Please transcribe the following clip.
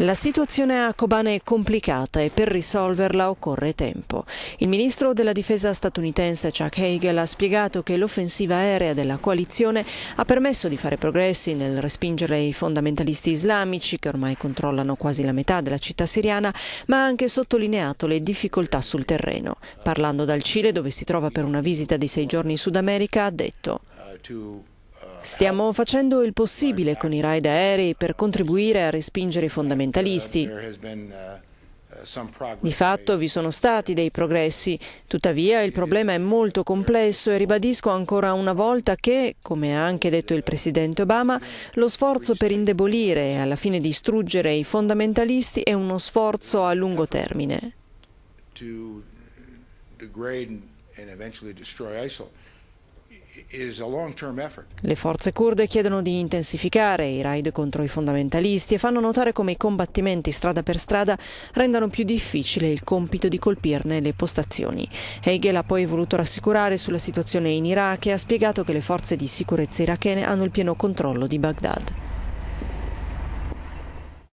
La situazione a Kobane è complicata e per risolverla occorre tempo. Il ministro della difesa statunitense Chuck Hagel ha spiegato che l'offensiva aerea della coalizione ha permesso di fare progressi nel respingere i fondamentalisti islamici che ormai controllano quasi la metà della città siriana, ma ha anche sottolineato le difficoltà sul terreno. Parlando dal Cile, dove si trova per una visita di sei giorni in Sud America, ha detto uh, Stiamo facendo il possibile con i raid aerei per contribuire a respingere i fondamentalisti. Di fatto vi sono stati dei progressi, tuttavia il problema è molto complesso e ribadisco ancora una volta che, come ha anche detto il Presidente Obama, lo sforzo per indebolire e alla fine distruggere i fondamentalisti è uno sforzo a lungo termine. Le forze kurde chiedono di intensificare i raid contro i fondamentalisti e fanno notare come i combattimenti strada per strada rendano più difficile il compito di colpirne le postazioni. Hegel ha poi voluto rassicurare sulla situazione in Iraq e ha spiegato che le forze di sicurezza irachene hanno il pieno controllo di Baghdad.